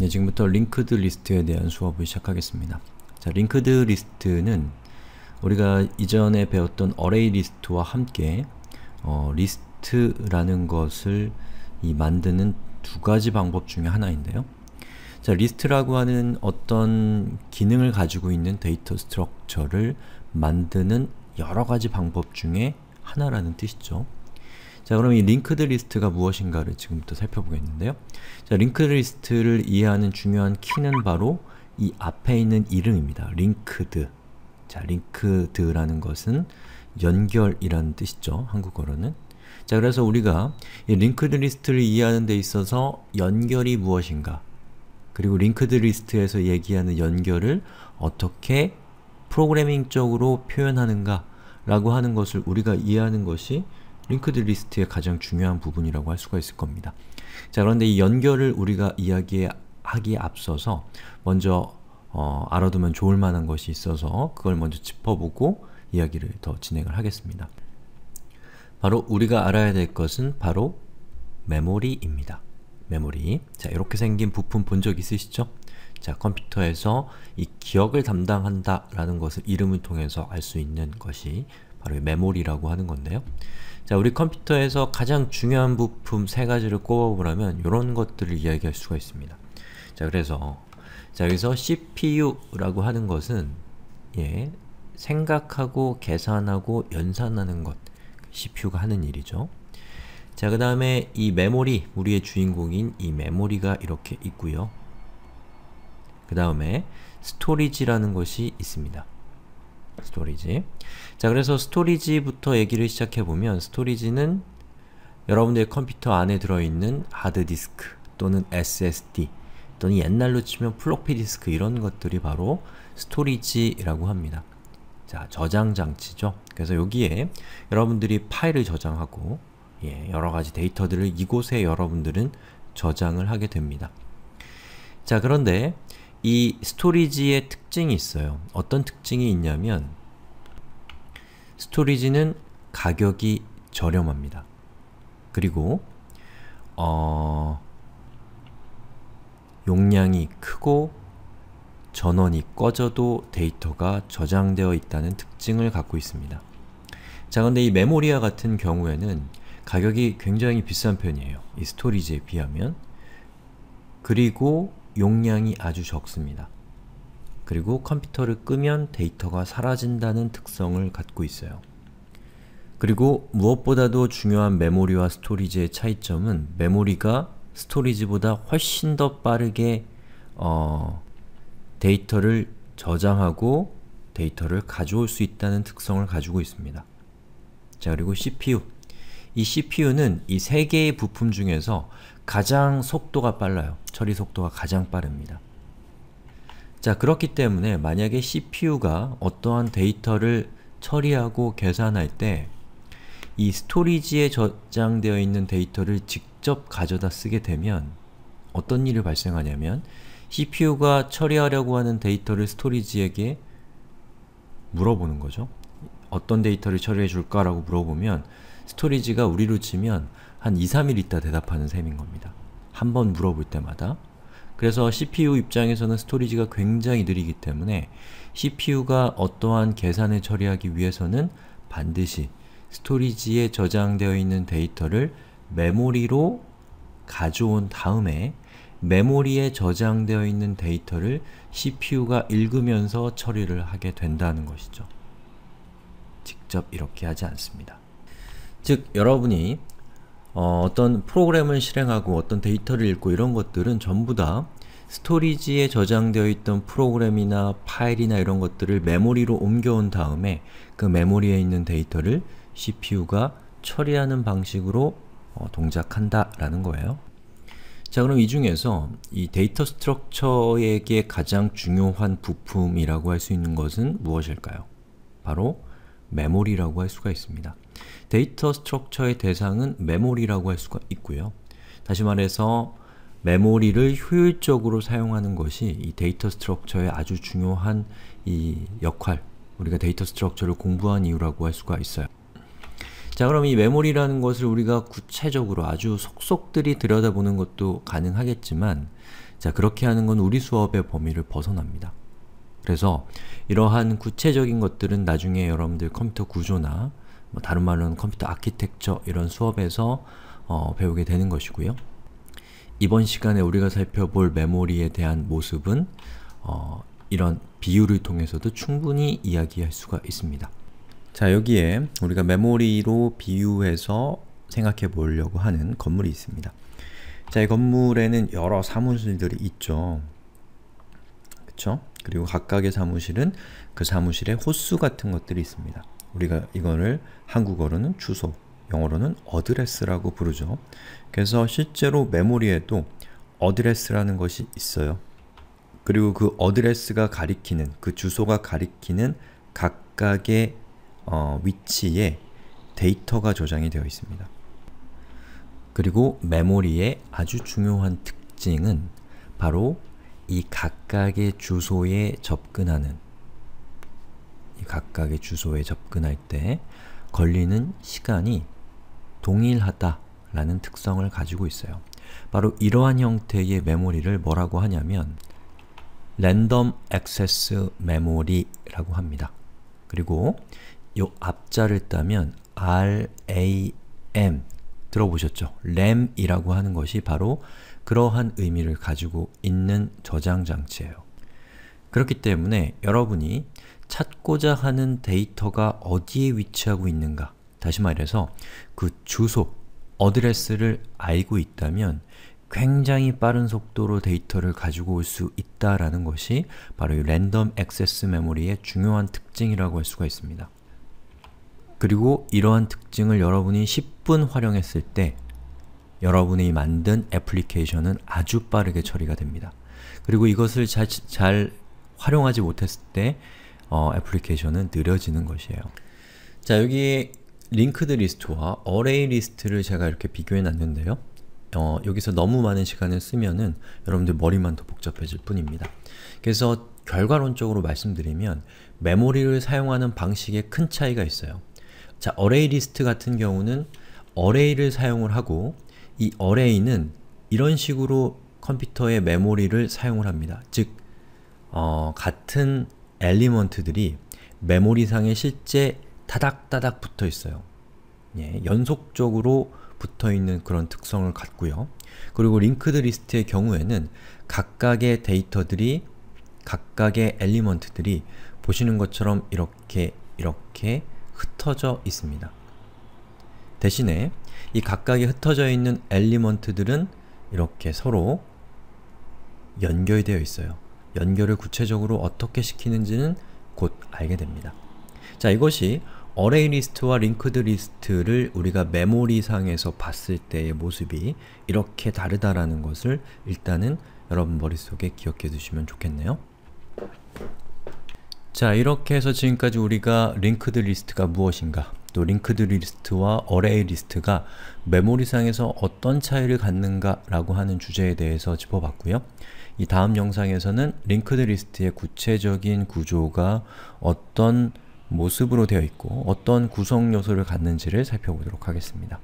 네, 지금부터 링크드 리스트에 대한 수업을 시작하겠습니다. 자, 링크드 리스트는 우리가 이전에 배웠던 어레이 리스트와 함께 어, 리스트라는 것을 이 만드는 두 가지 방법 중에 하나인데요. 자, 리스트라고 하는 어떤 기능을 가지고 있는 데이터 스트럭처를 만드는 여러 가지 방법 중에 하나라는 뜻이죠. 자 그럼 이 링크드 리스트가 무엇인가를 지금부터 살펴보겠는데요. 자 링크드 리스트를 이해하는 중요한 키는 바로 이 앞에 있는 이름입니다. 링크드 자 링크드라는 것은 연결이라는 뜻이죠. 한국어로는 자 그래서 우리가 이 링크드 리스트를 이해하는 데 있어서 연결이 무엇인가 그리고 링크드 리스트에서 얘기하는 연결을 어떻게 프로그래밍적으로 표현하는가 라고 하는 것을 우리가 이해하는 것이 링크드 리스트의 가장 중요한 부분이라고 할 수가 있을 겁니다. 자 그런데 이 연결을 우리가 이야기하기에 앞서서 먼저 어, 알아두면 좋을 만한 것이 있어서 그걸 먼저 짚어보고 이야기를 더 진행을 하겠습니다. 바로 우리가 알아야 될 것은 바로 메모리입니다. 메모리. 자, 이렇게 생긴 부품 본 적 있으시죠? 자, 컴퓨터에서 이 기억을 담당한다 라는 것을 이름을 통해서 알 수 있는 것이 바로 메모리라고 하는 건데요. 자, 우리 컴퓨터에서 가장 중요한 부품 세 가지를 꼽아보라면 이런 것들을 이야기할 수가 있습니다. 자, 그래서 자, 여기서 CPU라고 하는 것은 예, 생각하고 계산하고 연산하는 것 그 CPU가 하는 일이죠. 자, 그 다음에 이 메모리, 우리의 주인공인 이 메모리가 이렇게 있고요. 그 다음에 스토리지라는 것이 있습니다. 스토리지 자 그래서 스토리지부터 얘기를 시작해보면 스토리지는 여러분들의 컴퓨터 안에 들어있는 하드디스크 또는 SSD 또는 옛날로 치면 플로피 디스크 이런 것들이 바로 스토리지라고 합니다. 자, 저장 장치죠. 그래서 여기에 여러분들이 파일을 저장하고 예, 여러가지 데이터들을 이곳에 여러분들은 저장을 하게 됩니다. 자, 그런데 이 스토리지의 특징이 있어요. 어떤 특징이 있냐면 스토리지는 가격이 저렴합니다. 그리고 어... 용량이 크고 전원이 꺼져도 데이터가 저장되어 있다는 특징을 갖고 있습니다. 자 근데 이 메모리와 같은 경우에는 가격이 굉장히 비싼 편이에요. 이 스토리지에 비하면 그리고 용량이 아주 적습니다. 그리고 컴퓨터를 끄면 데이터가 사라진다는 특성을 갖고 있어요. 그리고 무엇보다도 중요한 메모리와 스토리지의 차이점은 메모리가 스토리지보다 훨씬 더 빠르게 어, 데이터를 저장하고 데이터를 가져올 수 있다는 특성을 가지고 있습니다. 자 그리고 CPU 이 CPU는 이 세 개의 부품 중에서 가장 속도가 빨라요. 처리 속도가 가장 빠릅니다. 자 그렇기 때문에 만약에 CPU가 어떠한 데이터를 처리하고 계산할 때 이 스토리지에 저장되어 있는 데이터를 직접 가져다 쓰게 되면 어떤 일이 발생하냐면 CPU가 처리하려고 하는 데이터를 스토리지에게 물어보는 거죠. 어떤 데이터를 처리해 줄까라고 물어보면 스토리지가 우리로 치면 한 2, 3일 있다 대답하는 셈인 겁니다. 한 번 물어볼 때마다. 그래서 CPU 입장에서는 스토리지가 굉장히 느리기 때문에 CPU가 어떠한 계산을 처리하기 위해서는 반드시 스토리지에 저장되어 있는 데이터를 메모리로 가져온 다음에 메모리에 저장되어 있는 데이터를 CPU가 읽으면서 처리를 하게 된다는 것이죠. 직접 이렇게 하지 않습니다. 즉, 여러분이 어, 어떤 프로그램을 실행하고 어떤 데이터를 읽고 이런 것들은 전부 다 스토리지에 저장되어 있던 프로그램이나 파일이나 이런 것들을 메모리로 옮겨온 다음에 그 메모리에 있는 데이터를 CPU가 처리하는 방식으로 어, 동작한다 라는 거예요. 자 그럼 이 중에서 이 데이터 스트럭처에게 가장 중요한 부품이라고 할 수 있는 것은 무엇일까요? 바로 메모리라고 할 수가 있습니다. 데이터 스트럭처의 대상은 메모리라고 할 수가 있고요. 다시 말해서 메모리를 효율적으로 사용하는 것이 이 데이터 스트럭처의 아주 중요한 이 역할, 우리가 데이터 스트럭처를 공부한 이유라고 할 수가 있어요. 자 그럼 이 메모리라는 것을 우리가 구체적으로 아주 속속들이 들여다보는 것도 가능하겠지만 자 그렇게 하는 건 우리 수업의 범위를 벗어납니다. 그래서 이러한 구체적인 것들은 나중에 여러분들 컴퓨터 구조나 뭐 다른 말로는 컴퓨터 아키텍처 이런 수업에서 어, 배우게 되는 것이고요. 이번 시간에 우리가 살펴볼 메모리에 대한 모습은 어, 이런 비유를 통해서도 충분히 이야기할 수가 있습니다. 자 여기에 우리가 메모리로 비유해서 생각해 보려고 하는 건물이 있습니다. 자이 건물에는 여러 사무실들이 있죠. 그쵸? 그리고 각각의 사무실은 그 사무실의 호수 같은 것들이 있습니다. 우리가 이거를 한국어로는 주소, 영어로는 어드레스라고 부르죠. 그래서 실제로 메모리에도 어드레스라는 것이 있어요. 그리고 그 어드레스가 가리키는, 그 주소가 가리키는 각각의 어, 위치에 데이터가 저장이 되어 있습니다. 그리고 메모리의 아주 중요한 특징은 바로 이 각각의 주소에 접근하는 각각의 주소에 접근할 때 걸리는 시간이 동일하다라는 특성을 가지고 있어요. 바로 이러한 형태의 메모리를 뭐라고 하냐면 랜덤 액세스 메모리라고 합니다. 그리고 이 앞자를 따면 RAM 들어보셨죠? RAM이라고 하는 것이 바로 그러한 의미를 가지고 있는 저장 장치예요. 그렇기 때문에 여러분이 찾고자 하는 데이터가 어디에 위치하고 있는가 다시 말해서 그 주소, 어드레스를 알고 있다면 굉장히 빠른 속도로 데이터를 가지고 올 수 있다라는 것이 바로 이 랜덤 액세스 메모리의 중요한 특징이라고 할 수가 있습니다. 그리고 이러한 특징을 여러분이 10분 활용했을 때 여러분이 만든 애플리케이션은 아주 빠르게 처리가 됩니다. 그리고 이것을 자, 잘 활용하지 못했을 때 어, 애플리케이션은 느려지는 것이에요. 자, 여기 링크드 리스트와 어레이 리스트를 제가 이렇게 비교해 놨는데요. 어, 여기서 너무 많은 시간을 쓰면은 여러분들 머리만 더 복잡해질 뿐입니다. 그래서 결과론적으로 말씀드리면 메모리를 사용하는 방식에 큰 차이가 있어요. 자, 어레이 리스트 같은 경우는 어레이를 사용을 하고 이 어레이는 이런 식으로 컴퓨터의 메모리를 사용을 합니다. 즉, 어, 같은 엘리먼트들이 메모리상에 실제 다닥다닥 붙어 있어요. 예, 연속적으로 붙어 있는 그런 특성을 갖고요. 그리고 링크드 리스트의 경우에는 각각의 데이터들이 각각의 엘리먼트들이 보시는 것처럼 이렇게 이렇게 흩어져 있습니다. 대신에 이 각각의 흩어져 있는 엘리먼트들은 이렇게 서로 연결되어 있어요. 연결을 구체적으로 어떻게 시키는지는 곧 알게 됩니다. 자, 이것이 어레이 리스트와 링크드 리스트를 우리가 메모리상에서 봤을 때의 모습이 이렇게 다르다라는 것을 일단은 여러분 머릿속에 기억해 두시면 좋겠네요. 자, 이렇게 해서 지금까지 우리가 링크드 리스트가 무엇인가 또 링크드 리스트와 어레이 리스트가 메모리상에서 어떤 차이를 갖는가 라고 하는 주제에 대해서 짚어봤고요. 이 다음 영상에서는 링크드 리스트의 구체적인 구조가 어떤 모습으로 되어 있고 어떤 구성 요소를 갖는지를 살펴보도록 하겠습니다.